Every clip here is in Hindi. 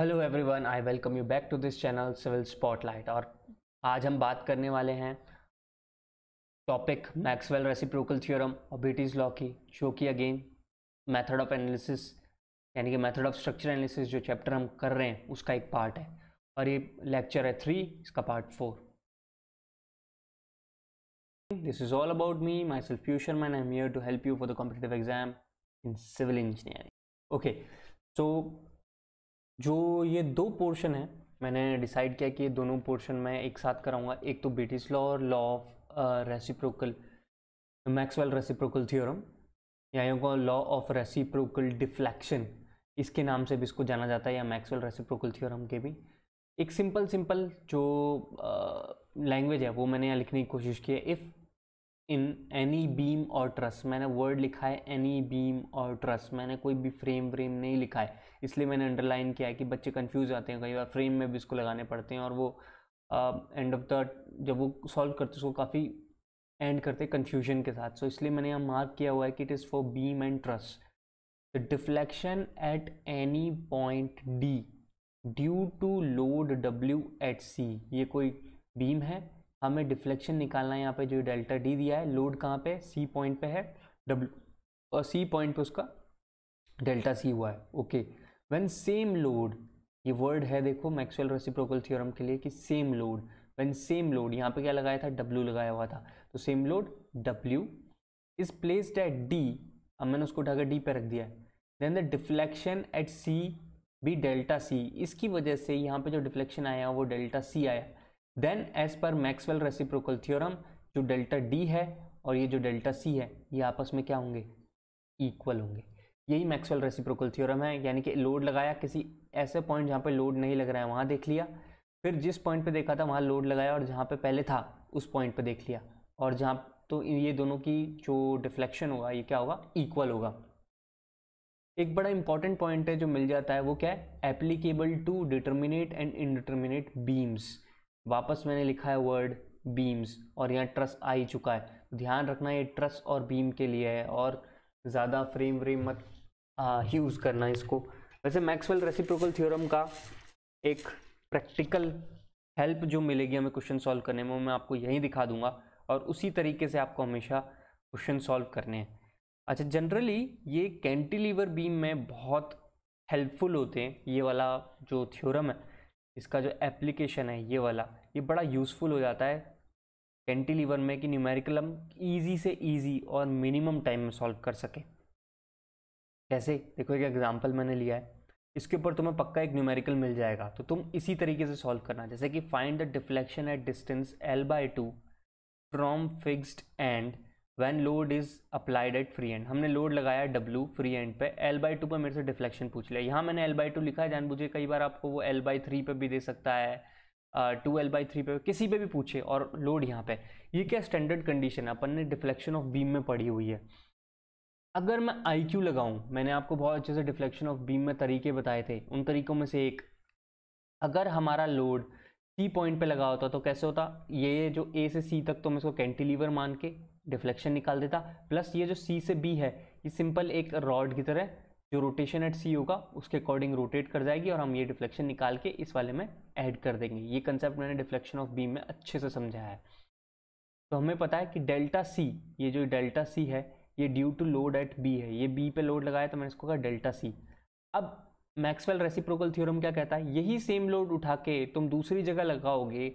hello everyone I welcome you back to this channel civil spotlight और आज हम बात करने वाले हैं टॉपिक मैक्सवेल रेसिप्रोकल थ्योरम और ब्रिटिश लॉ की जो कि अगेन मेथड ऑफ एनालिसिस यानी कि मेथड ऑफ स्ट्रक्चर एनालिसिस जो चैप्टर हम कर रहे हैं उसका एक पार्ट है और ये लेक्चर है थ्री इसका part four this is all about me myself future man I am here to help you for the competitive exam in civil engineering okay so जो ये दो पोर्शन है मैंने डिसाइड किया कि ये दोनों पोर्शन मैं एक साथ कराऊंगा एक तो ब्रिटिश लॉ और law of reciprocal Maxwell reciprocal theorem या यूँ लॉ ऑफ रेसिप्रोकल डिफ्लेक्शन इसके नाम से भी इसको जाना जाता है या मैक्सवेल रेसिप्रोकल थियोरम के भी एक सिंपल सिंपल जो लैंग्वेज uh, है वो मैंने यहाँ लिखने की कोशिश की है इफ़ इन एनी बीम और ट्रस मैंने वर्ड लिखा है एनी बीम और ट्रस मैंने कोई भी फ्रेम व्रेम नहीं लिखा है इसलिए मैंने अंडरलाइन किया है कि बच्चे कन्फ्यूज आते हैं कई बार फ्रेम में भी इसको लगाने पड़ते हैं और वो एंड ऑफ द जब वो सॉल्व करते उसको काफ़ी एंड करते कन्फ्यूजन के साथ सो so, इसलिए मैंने यहाँ मार्क किया हुआ है कि it is for beam and truss the deflection at any point D due to load W at C ये कोई बीम है हमें डिफ्लेक्शन निकालना है यहाँ पे जो डेल्टा डी दिया है लोड कहाँ पे सी पॉइंट पे है डब्ल्यू और सी पॉइंट पे उसका डेल्टा सी हुआ है ओके व्हेन सेम लोड ये वर्ड है देखो मैक्सवेल रेसिप्रोकल थ्योरम के लिए कि same load when same load यहाँ पे क्या लगाया था डब्ल्यू लगाया हुआ था तो same load W is placed at D अब मैंने उसको उठाकर डी पे रख दिया है then the deflection at C be delta C इसकी वजह से यहाँ पे जो डिफ्लेक्शन आया वो डेल्टा सी आया then as per Maxwell reciprocal theorem जो डेल्टा डी है और ये जो डेल्टा सी है ये आपस में क्या होंगे इक्वल होंगे यही मैक्सवेल रेसिप्रोकल थ्योरम है यानी कि लोड लगाया किसी ऐसे पॉइंट जहाँ पर लोड नहीं लग रहा है वहाँ देख लिया फिर जिस पॉइंट पर देखा था वहाँ लोड लगाया और जहाँ पर पहले था उस पॉइंट पर देख लिया और जहाँ तो ये दोनों की जो डिफ्लेक्शन होगा ये क्या होगा इक्वल होगा एक बड़ा इंपॉर्टेंट पॉइंट है जो मिल जाता है वो क्या है applicable to determinate and indeterminate beams वापस मैंने लिखा है वर्ड बीम्स और यहाँ ट्रस आ ही चुका है ध्यान रखना ये ट्रस और बीम के लिए है और ज़्यादा फ्रेम व्रेम मत यूज़ करना इसको वैसे मैक्सवेल रेसिप्रोकल थ्योरम का एक प्रैक्टिकल हेल्प जो मिलेगी हमें क्वेश्चन सॉल्व करने में मैं आपको यहीं दिखा दूंगा और उसी तरीके से आपको हमेशा क्वेश्चन सॉल्व करने हैं अच्छा जनरली ये कैंटिलीवर बीम में बहुत हेल्पफुल होते हैं ये वाला जो थ्योरम है इसका जो एप्लीकेशन है ये वाला ये बड़ा यूज़फुल हो जाता है कैंटिलीवर में कि न्यूमेरिकल हम ईजी से ईजी और मिनिमम टाइम में सॉल्व कर सकें कैसे देखो एक एग्जाम्पल मैंने लिया है इसके ऊपर तुम्हें पक्का एक न्यूमेरिकल मिल जाएगा तो तुम इसी तरीके से सॉल्व करना जैसे कि find the deflection at distance L by two from fixed end when load is applied at free end हमने लोड लगाया डब्ल्यू फ्री एंड पे एल बाई टू पर मेरे से डिफ्लेक्शन पूछ लिया यहाँ मैंने एल बाई टू लिखा है जानबूझे कई बार आपको वो एल बाई थ्री पर भी दे सकता है टू एल बाई थ्री पे किसी पे भी पूछे और लोड यहाँ पे ये क्या स्टैंडर्ड कंडीशन है अपन ने डिफ्लेक्शन ऑफ बीम में पड़ी हुई है अगर मैं आई क्यू लगाऊँ मैंने आपको बहुत अच्छे से डिफ्लेक्शन ऑफ बीम में तरीके बताए थे उन तरीकों में से एक अगर हमारा लोड सी पॉइंट पे लगा होता तो कैसे होता ये जो ए से सी तक तो मैं इसको कैंटिलीवर मान के डिफ्लेक्शन निकाल देता प्लस ये जो सी से बी है ये सिंपल एक रॉड की तरह जो रोटेशन एट सी होगा उसके अकॉर्डिंग रोटेट कर जाएगी और हम ये डिफ्लेक्शन निकाल के इस वाले में ऐड कर देंगे ये कंसेप्ट मैंने डिफ्लेक्शन ऑफ बीम में अच्छे से समझाया है तो हमें पता है कि डेल्टा सी ये जो डेल्टा सी है ये due to load at B है ये बी पे लोड लगाया तो मैंने इसको कहा डेल्टा सी अब मैक्सवेल रेसिप्रोकल थ्योरम क्या कहता है यही सेम लोड उठा के तुम दूसरी जगह लगाओगे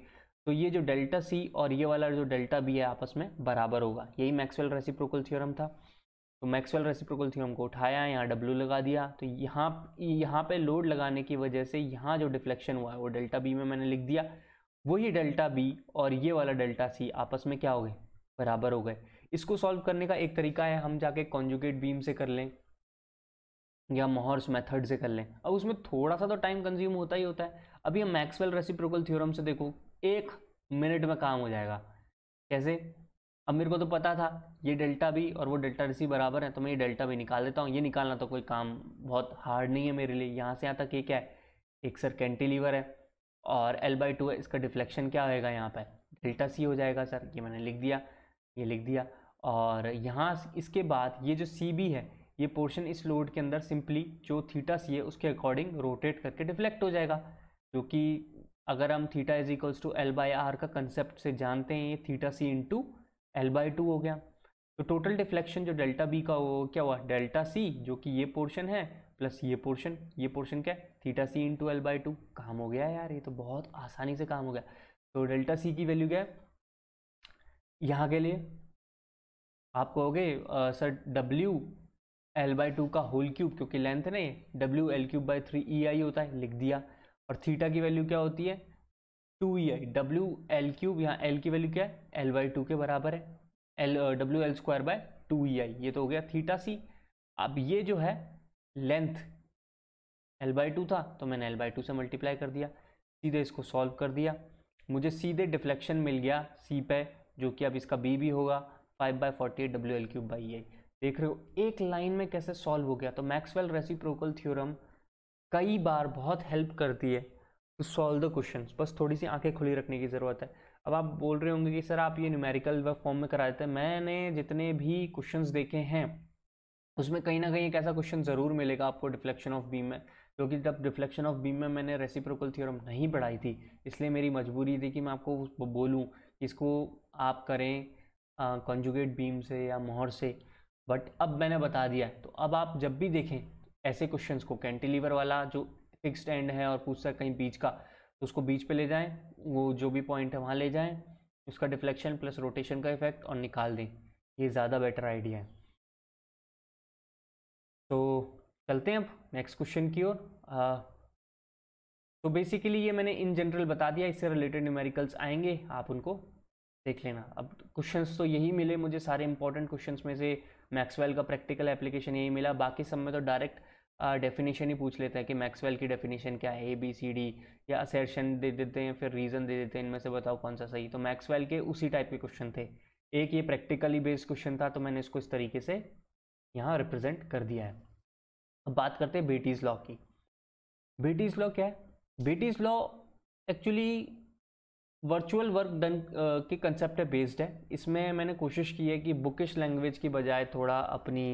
तो ये जो डेल्टा सी और ये वाला जो डेल्टा बी है आपस में बराबर होगा यही मैक्सवेल रेसिप्रोकल थ्योरम था तो मैक्सवेल रेसिप्रोकल थ्योरम को उठाया यहाँ डब्ल्यू लगा दिया तो यहाँ यहाँ पे लोड लगाने की वजह से यहाँ जो डिफ्लेक्शन हुआ है वो डेल्टा बी में मैंने लिख दिया वही डेल्टा बी और ये वाला डेल्टा सी आपस में क्या हो गए बराबर हो गए इसको सॉल्व करने का एक तरीका है हम जाके कॉन्जुगेट बीम से कर लें या मोहर्स मेथड से कर लें अब उसमें थोड़ा सा तो टाइम कंज्यूम होता ही होता है अभी हम मैक्सवेल रेसिप्रोकल थ्योरम से देखो एक मिनट में काम हो जाएगा कैसे अब मेरे को तो पता था ये डेल्टा बी और वो डेल्टा सी बराबर है तो मैं ये डेल्टा भी निकाल देता हूँ ये निकालना तो कोई काम बहुत हार्ड नहीं है मेरे लिए यहाँ से यहाँ तक ये क्या है एक सर कैंटिलीवर है और एल बाई टू है इसका डिफ्लेक्शन क्या होएगा यहाँ पर डेल्टा सी हो जाएगा सर ये मैंने लिख दिया ये लिख दिया और यहाँ इसके बाद ये जो सी बी है ये पोर्शन इस लोड के अंदर सिंपली जो थीटा सी है उसके अकॉर्डिंग रोटेट करके डिफ्लेक्ट हो जाएगा जो कि अगर हम theta is equals to L by R का कंसेप्ट से जानते हैं ये theta C into L by two हो गया तो टोटल डिफ्लेक्शन जो डेल्टा बी का वो क्या हुआ डेल्टा सी जो कि ये पोर्शन है प्लस ये पोर्शन ये पोर्शन क्या है theta C into L by two काम हो गया यार ये तो बहुत आसानी से काम हो गया तो डेल्टा सी की वैल्यू क्या है यहाँ के लिए आप कहोगे sir W L by two का होल क्यूब क्योंकि लेंथ नहीं है W L cube by three E I होता है लिख दिया और थीटा की वैल्यू क्या होती है two E I W L cube यहाँ एल की वैल्यू क्या है एल बाई टू के बराबर है L W L square by two E I ये तो हो गया थीटा सी अब ये जो है लेंथ एल बाई टू था तो मैंने एल बाई टू से मल्टीप्लाई कर दिया सीधे इसको सॉल्व कर दिया मुझे सीधे डिफ्लेक्शन मिल गया सी पे जो कि अब इसका बी भी होगा five by forty eight W L cube by I देख रहे हो एक लाइन में कैसे सॉल्व हो गया तो मैक्सवेल रेसिप्रोकल थ्योरम कई बार बहुत हेल्प करती है सॉल्व द क्वेश्चन बस थोड़ी सी आंखें खुली रखने की ज़रूरत है अब आप बोल रहे होंगे कि सर आप ये न्यूमेरिकल वर्क फॉर्म में करा देते हैं मैंने जितने भी क्वेश्चंस देखे हैं उसमें कहीं ना कहीं एक ऐसा क्वेश्चन ज़रूर मिलेगा आपको डिफ्लेक्शन ऑफ बीम में क्योंकि जब डिफ्लेक्शन ऑफ बीम में मैंने रेसिप्रोकल थ्योरम नहीं पढ़ाई थी इसलिए मेरी मजबूरी थी कि मैं आपको बोलूँ कि इसको आप करें कंजुगेट बीम से या मोहर से बट अब मैंने बता दिया तो अब आप जब भी देखें ऐसे क्वेश्चंस को कैंटिलीवर वाला जो फिक्स्ड एंड है और पूछ रहा है कहीं बीच का तो उसको बीच पे ले जाएं वो जो भी पॉइंट है वहाँ ले जाएं उसका डिफ्लेक्शन प्लस रोटेशन का इफेक्ट और निकाल दें ये ज़्यादा बेटर आइडिया है तो चलते हैं अब नेक्स्ट क्वेश्चन की ओर तो बेसिकली ये मैंने इन जनरल बता दिया इससे रिलेटेड न्यूमेरिकल्स आएंगे आप उनको देख लेना अब क्वेश्चंस तो यही मिले मुझे सारे इंपॉर्टेंट क्वेश्चंस में से मैक्सवेल का प्रैक्टिकल एप्लीकेशन यही मिला बाकी सब में तो डायरेक्ट डेफिनेशन ही पूछ लेता है कि मैक्सवेल की डेफिनेशन क्या है ए बी सी डी या असर्शन दे देते हैं फिर रीज़न दे देते हैं इनमें से बताओ कौन सा सही तो मैक्सवेल के उसी टाइप के क्वेश्चन थे एक ये प्रैक्टिकली बेस्ड क्वेश्चन था तो मैंने इसको इस तरीके से यहाँ रिप्रेजेंट कर दिया है अब बात करते हैं बेटीज़ लॉ की बेटीज़ लॉ क्या है Betti's law actually virtual work done के कंसेप्ट बेस्ड है इसमें मैंने कोशिश की है कि बुकिश लैंग्वेज की बजाय थोड़ा अपनी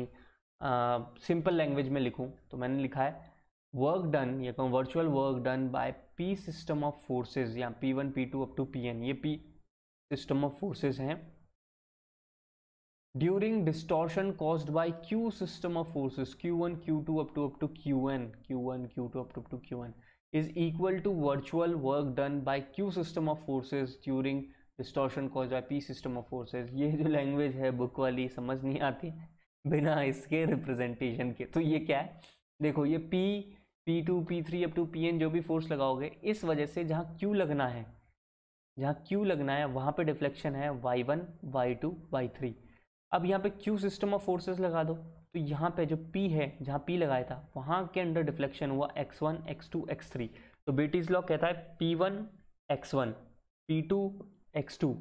सिंपल लैंग्वेज में लिखूँ तो मैंने लिखा है वर्क डन या कहूँ virtual work done by P system of forces या P one P two up to P n ये पी सिस्टम ऑफ फोर्सेज हैं during distortion caused by Q system of forces Q one Q two up to up to Q n Q one Q two up to up to Q n is equal to virtual work done by Q system of forces during distortion cause bye P system of forces ये जो लैंग्वेज है बुक वाली समझ नहीं आती बिना इसके रिप्रेजेंटेशन के तो ये क्या है देखो ये P P two P three up to P n जो भी फोर्स लगाओगे इस वजह से जहाँ क्यू लगना है जहाँ क्यू लगना है वहाँ पे डिफ्लेक्शन है Y one Y two Y three अब यहाँ पे क्यू सिस्टम ऑफ फोर्सेस लगा दो तो यहाँ पे जो पी है जहाँ पी लगाया था वहाँ के अंडर डिफ्लेक्शन हुआ X one X two X three तो बेटीज लॉ कहता है P one X one P two X two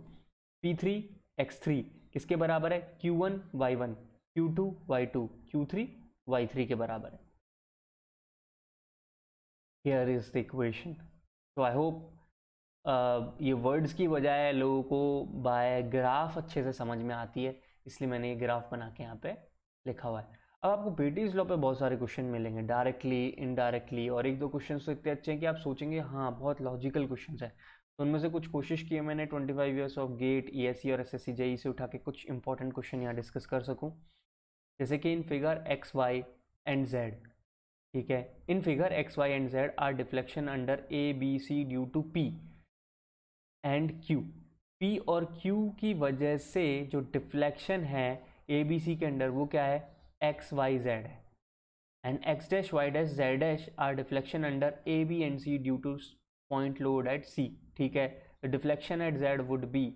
P three X three किसके बराबर है Q one Y one Q two Y two Q three Y three के बराबर है हेयर इज द इक्वेशन तो आई होप ये वर्ड्स की बजाय लोगों को बाय ग्राफ अच्छे से समझ में आती है इसलिए मैंने ये ग्राफ बना के यहाँ पे लिखा हुआ है अब आपको बेटीज लॉ पे बहुत सारे क्वेश्चन मिलेंगे डायरेक्टली इनडायरेक्टली और एक दो क्वेश्चन तो इतने अच्छे हैं कि आप सोचेंगे हाँ बहुत लॉजिकल क्वेश्चन है तो उनमें से कुछ कोशिश की है मैंने 25 इयर्स ऑफ गेट ई और एस जेई e से उठा के कुछ इंपॉर्टेंट क्वेश्चन यहाँ डिस्कस कर सकूँ जैसे कि in figure X Y and Z ठीक है in figure X Y and Z are deflection under A B C due to P and Q P और क्यू की वजह से जो डिफ्लेक्शन है ए बी सी के अंडर वो क्या है एक्स वाई जेड है and X dash Y dash Z dash are deflection under A B and C due to point load at C ठीक है deflection at Z would be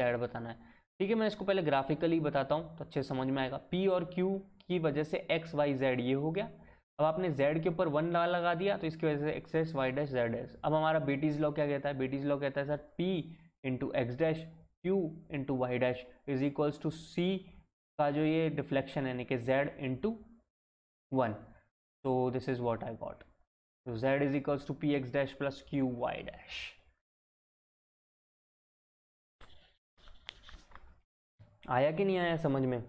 Z बताना है ठीक है मैं इसको पहले ग्राफिकली बताता हूँ तो अच्छे समझ में आएगा पी और क्यू की वजह से एक्स वाई जेड ये हो गया अब आपने जेड के ऊपर वन ला लगा दिया तो इसकी वजह से X S Y dash Z S अब हमारा बेटीज लॉ क्या कहता है बेटीज़ लॉ कहता है sir P into X dash Q into Y dash is equals to C का जो ये डिफ्लेक्शन यानी कि जेड इंटू वन तो this is what I got तो Z is equals to P X dash plus Q Y dash आया कि नहीं आया समझ में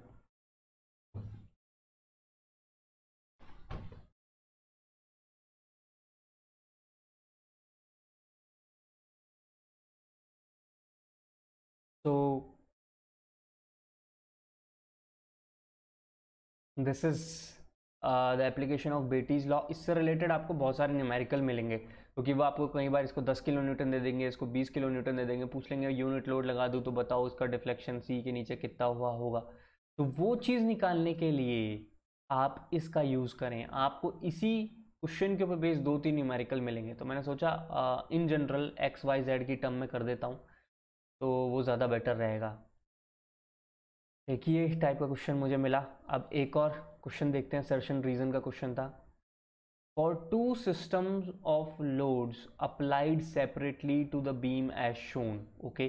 तो this is the application of Betti's law इससे रिलेटेड आपको बहुत सारे न्यूमेरिकल मिलेंगे क्योंकि तो वो आपको कई बार इसको 10 किलो न्यूटन दे देंगे इसको 20 किलो न्यूटन दे देंगे पूछ लेंगे यूनिट लोड लगा दूँ तो बताओ उसका डिफ्लेक्शन सी के नीचे कितना हुआ होगा तो वो चीज़ निकालने के लिए आप इसका यूज़ करें आपको इसी क्वेश्चन के ऊपर बेस दो तीन न्यूमेरिकल मिलेंगे तो मैंने सोचा in general X Y Z की टर्म में कर देता हूँ तो वो ज़्यादा बेटर रहेगा देखिए इस टाइप का क्वेश्चन मुझे मिला अब एक और क्वेश्चन देखते हैं सर्शन रीजन का क्वेश्चन था for two systems of loads applied separately to the beam as shown okay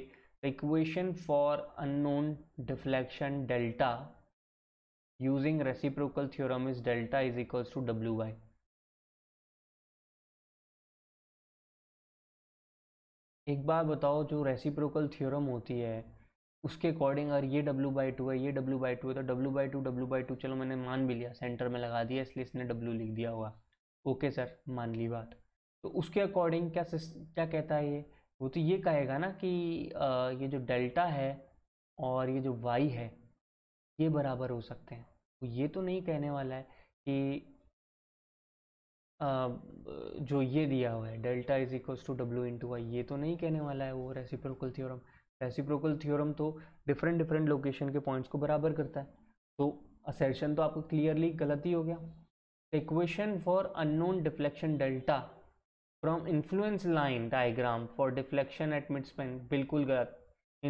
equation for unknown deflection delta using reciprocal theorem is delta is equals to W Y एक बार बताओ जो रेसिप्रोकल थ्योरम होती है उसके अकॉर्डिंग अगर ये डब्ल्यू बाई टू है ये डब्ल्यू बाई टू है तो W by two W by two चलो मैंने मान भी लिया सेंटर में लगा दिया इसलिए इसने डब्ल्यू लिख दिया होगा ओके सर मान ली बात तो उसके अकॉर्डिंग क्या क्या कहता है ये वो तो ये कहेगा ना कि आ, ये जो डेल्टा है और ये जो वाई है ये बराबर हो सकते हैं तो ये तो नहीं कहने वाला है कि आ, जो ये दिया हुआ है delta is equals to W into Y ये तो नहीं कहने वाला है वो रेसिप्रोकल थ्योरम रेसिप्रोकल थ्योरम तो डिफरेंट डिफरेंट लोकेशन के पॉइंट्स को बराबर करता है तो असर्शन तो आपको क्लियरली गलत ही हो गया equation for unknown deflection delta from influence line diagram for deflection at mid span बिल्कुल गलत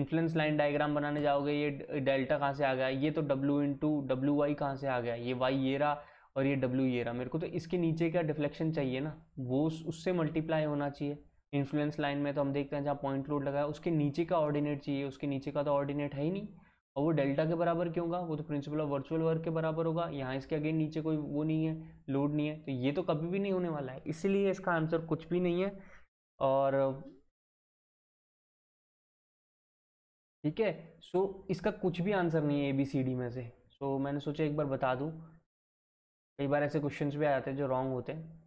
इन्फ्लुएंस लाइन डायग्राम बनाने जाओगे ये डेल्टा कहाँ से आ गया ये तो W into W Y कहाँ से आ गया ये वाई ये रहा और ये डब्ल्यू ये रहा मेरे को तो इसके नीचे का डिफ्लेक्शन चाहिए ना वो उससे मल्टीप्लाई होना चाहिए इन्फ्लुएंस लाइन में तो हम देखते हैं जहाँ पॉइंट लोड लगा है उसके नीचे का ऑर्डिनेट चाहिए उसके नीचे का तो ऑर्डिनेट है ही नहीं और वो डेल्टा के बराबर क्यों होगा वो तो प्रिंसिपल ऑफ वर्चुअल वर्क के बराबर होगा यहाँ इसके अगेन नीचे कोई वो नहीं है लोड नहीं है तो ये तो कभी भी नहीं होने वाला है इसलिए इसका आंसर कुछ भी नहीं है और ठीक है सो इसका कुछ भी आंसर नहीं है ए बी सी डी में से सो मैंने सोचा एक बार बता दूँ कई बार ऐसे क्वेश्चन भी आ जाते हैं जो रॉन्ग होते हैं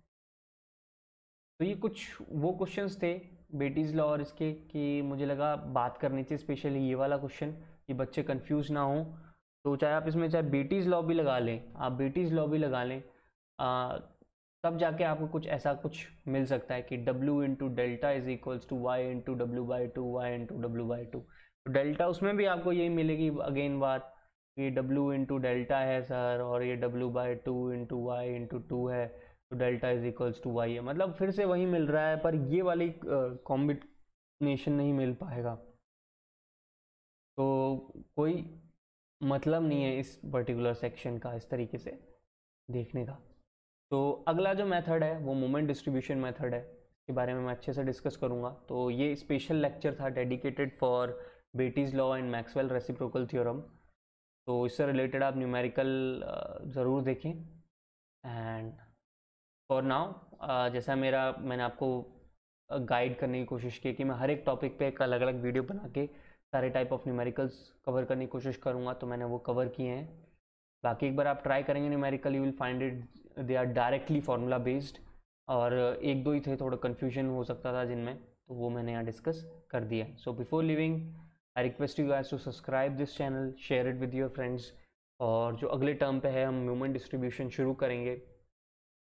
तो ये कुछ वो क्वेश्चंस थे बेटीज़ लॉ और इसके कि मुझे लगा बात करनी चाहिए स्पेशली ये वाला क्वेश्चन कि बच्चे कंफ्यूज ना हों तो चाहे आप इसमें चाहे बेटीज़ लॉ भी लगा लें आप बेटीज़ लॉ भी लगा लें आ, तब जाके आपको कुछ ऐसा कुछ मिल सकता है कि W into delta is equals to Y into W by two Y into W by two तो डेल्टा उसमें भी आपको यही मिलेगी अगेन बात ये W इंटू डेल्टा है सर और ये W by two into Y into two है तो delta is equals to Y है मतलब फिर से वही मिल रहा है पर ये वाली कॉम्बिनेशन नहीं मिल पाएगा तो कोई मतलब नहीं है इस पर्टिकुलर सेक्शन का इस तरीके से देखने का तो अगला जो मेथड है वो मोमेंट डिस्ट्रीब्यूशन मेथड है इसके बारे में मैं अच्छे से डिस्कस करूँगा तो ये स्पेशल लेक्चर था dedicated for Betti's law and Maxwell reciprocal theorem तो इससे रिलेटेड आप न्यूमेरिकल ज़रूर देखें एंड फॉर नाउ जैसा मेरा मैंने आपको गाइड करने की कोशिश की कि मैं हर एक टॉपिक पे एक अलग अलग वीडियो बना के सारे टाइप ऑफ न्यूमेरिकल्स कवर करने की कोशिश करूँगा तो मैंने वो कवर किए हैं बाकी एक बार आप ट्राई करेंगे numerical you will find it they are directly formula based और एक दो ही थे थोड़ा कन्फ्यूजन हो सकता था जिनमें तो वो मैंने यहाँ डिस्कस कर दिया so before leaving I request you guys to subscribe this channel share it with your friends और जो अगले टर्म पे है हम ह्यूमन डिस्ट्रीब्यूशन शुरू करेंगे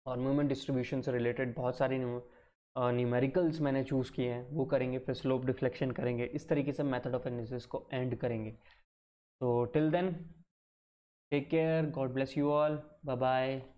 और मूवमेंट डिस्ट्रीब्यूशन से रिलेटेड बहुत सारी न्यूमेरिकल्स मैंने चूज़ किए हैं वो करेंगे फिर स्लोप डिफ्लेक्शन करेंगे इस तरीके से मेथड ऑफ एनालिसिस को एंड करेंगे तो till then take care God bless you all bye bye